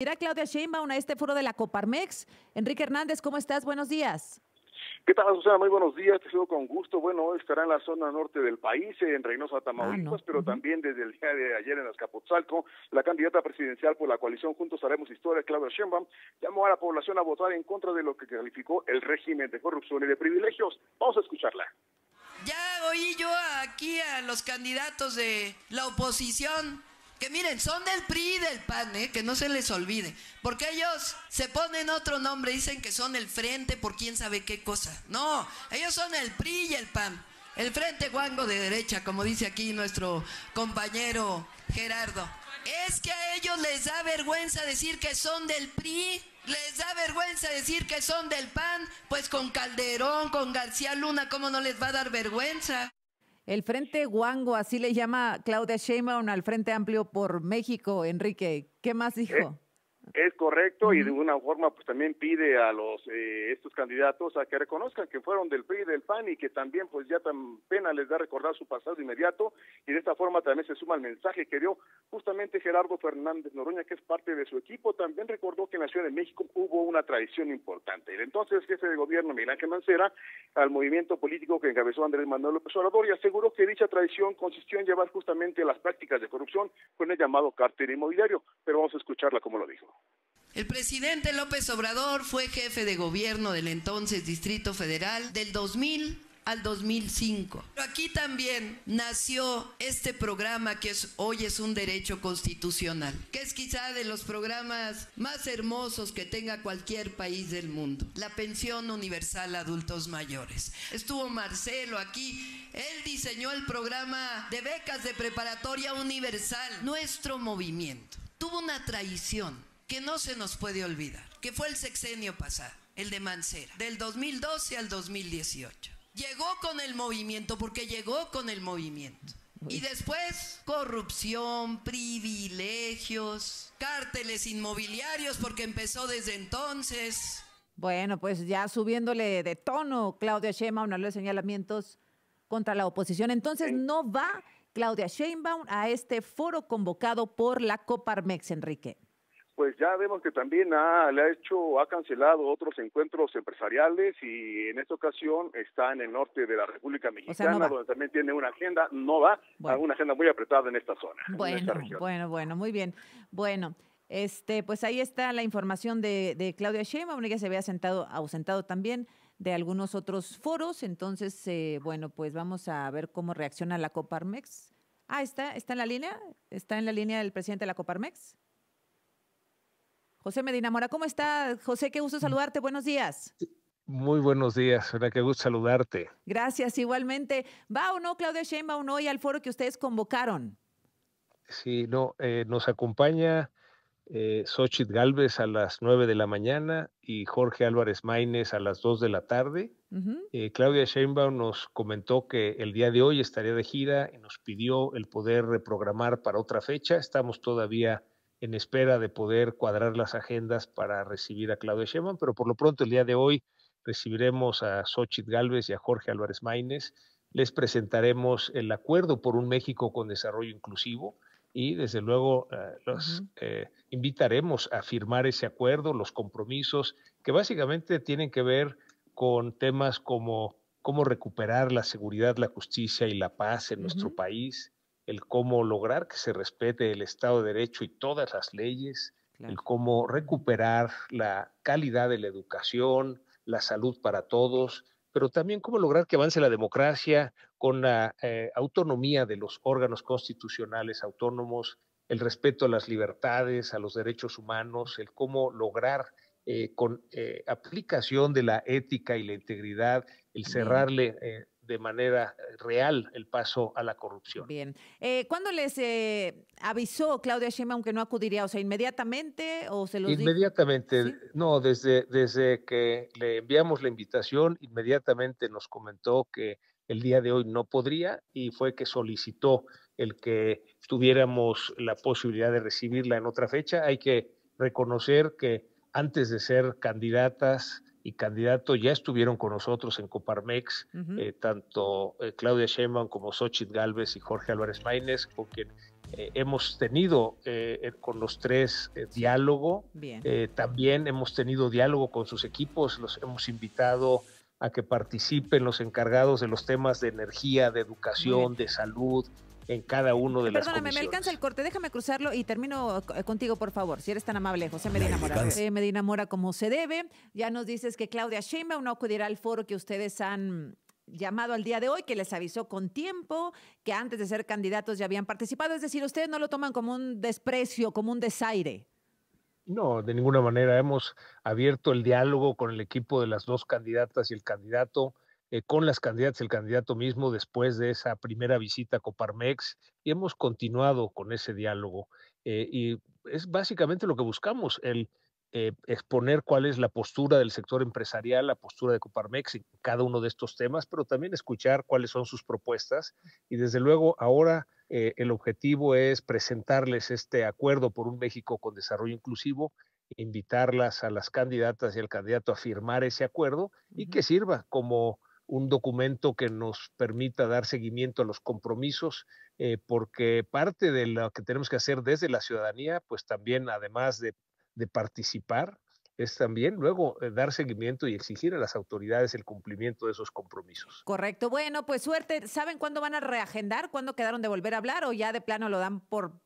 Mira, Claudia Sheinbaum a este foro de la Coparmex. Enrique Hernández, ¿cómo estás? Buenos días. ¿Qué tal, Susana? Muy buenos días, te sigo con gusto. Bueno, hoy estará en la zona norte del país, en Reynosa, ah, Tamaulipas, pero también desde el día de ayer en Azcapotzalco, la candidata presidencial por la coalición Juntos Haremos Historia, Claudia Sheinbaum, llamó a la población a votar en contra de lo que calificó el régimen de corrupción y de privilegios. Vamos a escucharla. Ya oí yo aquí a los candidatos de la oposición que miren, son del PRI y del PAN, ¿eh? que no se les olvide. Porque ellos se ponen otro nombre, dicen que son el frente por quién sabe qué cosa. No, ellos son el PRI y el PAN. El frente guango de derecha, como dice aquí nuestro compañero Gerardo. Es que a ellos les da vergüenza decir que son del PRI, les da vergüenza decir que son del PAN, pues con Calderón, con García Luna, ¿cómo no les va a dar vergüenza? El Frente Guango, así le llama Claudia Sheinbaum al Frente Amplio por México, Enrique. ¿Qué más dijo? Es correcto y de una forma pues también pide a los eh, estos candidatos a que reconozcan que fueron del PRI y del PAN y que también pues ya tan pena les da recordar su pasado inmediato y de esta forma también se suma el mensaje que dio justamente Gerardo Fernández Noroña que es parte de su equipo también recordó que en la Ciudad de México hubo una traición importante. El entonces jefe de gobierno Miguel Ángel Mancera al movimiento político que encabezó Andrés Manuel López Obrador y aseguró que dicha traición consistió en llevar justamente las prácticas de corrupción con el llamado cártel inmobiliario, pero vamos a escucharla como lo dijo. El presidente López Obrador fue jefe de gobierno del entonces Distrito Federal del 2000 al 2005. Pero aquí también nació este programa que hoy es un derecho constitucional, que es quizá de los programas más hermosos que tenga cualquier país del mundo, la pensión universal a adultos mayores. Estuvo Marcelo aquí, él diseñó el programa de becas de preparatoria universal, nuestro movimiento. Tuvo una traición que no se nos puede olvidar, que fue el sexenio pasado, el de Mancera, del 2012 al 2018. Llegó con el movimiento, porque llegó con el movimiento. Y después, corrupción, privilegios, cárteles inmobiliarios, porque empezó desde entonces. Bueno, pues ya subiéndole de tono, Claudia Sheinbaum a los señalamientos contra la oposición. Entonces, ¿no va Claudia Sheinbaum a este foro convocado por la Coparmex, Enrique? pues ya vemos que también ha, le ha hecho, ha cancelado otros encuentros empresariales y en esta ocasión está en el norte de la República Mexicana, donde también tiene una agenda, no va, una agenda muy apretada en esta zona. Bueno, esta bueno, bueno, muy bien. Bueno, este, pues ahí está la información de, de Claudia Sheinbaum, que se había sentado, ausentado también de algunos otros foros, entonces, eh, bueno, pues vamos a ver cómo reacciona la Coparmex. Ah, ¿está, ¿está en la línea? ¿Está en la línea del presidente de la Coparmex? José Medina Mora, ¿cómo está? José, qué gusto saludarte. Buenos días. Muy buenos días, qué gusto saludarte. Gracias, igualmente. ¿Va o no Claudia Sheinbaum hoy al foro que ustedes convocaron? Sí, no, eh, nos acompaña eh, Xochitl Galvez a las 9 de la mañana y Jorge Álvarez Maínez a las 2 de la tarde. Eh, Claudia Sheinbaum nos comentó que el día de hoy estaría de gira y nos pidió el poder reprogramar para otra fecha. Estamos todavía en espera de poder cuadrar las agendas para recibir a Claudio Sheinbaum, pero por lo pronto el día de hoy recibiremos a Xochitl Galvez y a Jorge Álvarez Maínez, les presentaremos el acuerdo por un México con desarrollo inclusivo y desde luego eh, los eh, invitaremos a firmar ese acuerdo, los compromisos que básicamente tienen que ver con temas como cómo recuperar la seguridad, la justicia y la paz en nuestro país, el cómo lograr que se respete el Estado de Derecho y todas las leyes, el cómo recuperar la calidad de la educación, la salud para todos, pero también cómo lograr que avance la democracia con la eh, autonomía de los órganos constitucionales autónomos, el respeto a las libertades, a los derechos humanos, el cómo lograr eh, con eh, aplicación de la ética y la integridad, el cerrarle de manera eh, real el paso a la corrupción. Bien. Eh, ¿Cuándo les eh, avisó Claudia Sheinbaum aunque no acudiría? O sea, inmediatamente o se los Inmediatamente, no, desde, desde que le enviamos la invitación, inmediatamente nos comentó que el día de hoy no podría y fue que solicitó el que tuviéramos la posibilidad de recibirla en otra fecha. Hay que reconocer que antes de ser candidatas, y candidato ya estuvieron con nosotros en Coparmex, eh, tanto eh, Claudia Sheinbaum como Xochitl Galvez y Jorge Álvarez Maínez, con quien eh, hemos tenido con los tres diálogo. también hemos tenido diálogo con sus equipos, los hemos invitado a que participen los encargados de los temas de energía, de educación, de salud, en cada uno de los. las Perdóname, me alcanza el corte, déjame cruzarlo y termino eh, contigo, por favor, si eres tan amable, José Medina Mora. José eh, Medina Mora, como se debe, ya nos dices que Claudia Sheinbaum no acudirá al foro que ustedes han llamado al día de hoy, que les avisó con tiempo, que antes de ser candidatos ya habían participado, es decir, ustedes no lo toman como un desprecio, como un desaire. No, de ninguna manera. Hemos abierto el diálogo con el equipo de las dos candidatas y el candidato eh, con las candidatas, el candidato mismo, después de esa primera visita a Coparmex, y hemos continuado con ese diálogo. Eh, y es básicamente lo que buscamos, el eh, exponer cuál es la postura del sector empresarial, la postura de Coparmex en cada uno de estos temas, pero también escuchar cuáles son sus propuestas. Y desde luego ahora el objetivo es presentarles este acuerdo por un México con desarrollo inclusivo invitarlas a las candidatas y al candidato a firmar ese acuerdo y que sirva como un documento que nos permita dar seguimiento a los compromisos, eh, porque parte de lo que tenemos que hacer desde la ciudadanía, pues también, además de, participar, es también luego eh, dar seguimiento y exigir a las autoridades el cumplimiento de esos compromisos. Correcto. Bueno, pues suerte. ¿Saben cuándo van a reagendar? ¿Cuándo quedaron de volver a hablar o ya de plano lo dan por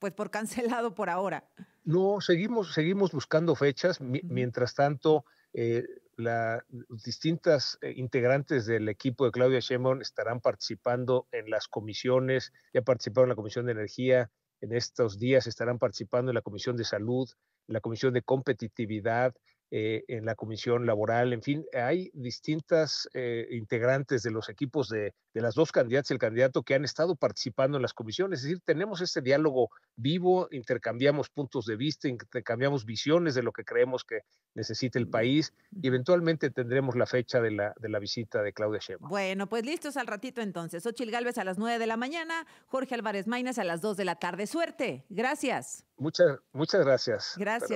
pues por cancelado por ahora? No, seguimos seguimos buscando fechas. mientras tanto, eh, las distintas eh, integrantes del equipo de Claudia Sheinbaum estarán participando en las comisiones, ya participaron en la Comisión de Energía, en estos días estarán participando en la Comisión de Salud, en la Comisión de Competitividad, eh, en la comisión laboral, en fin, hay distintas eh, integrantes de los equipos de, las dos candidatas y el candidato que han estado participando en las comisiones, es decir, tenemos este diálogo vivo, intercambiamos puntos de vista, intercambiamos visiones de lo que creemos que necesita el país y eventualmente tendremos la fecha de la, de la visita de Claudia Sheinbaum. Bueno, pues listos al ratito entonces. Ochil Galvez a las nueve de la mañana, Jorge Álvarez Maínez a las dos de la tarde. Suerte. Gracias. Muchas, muchas gracias. Gracias.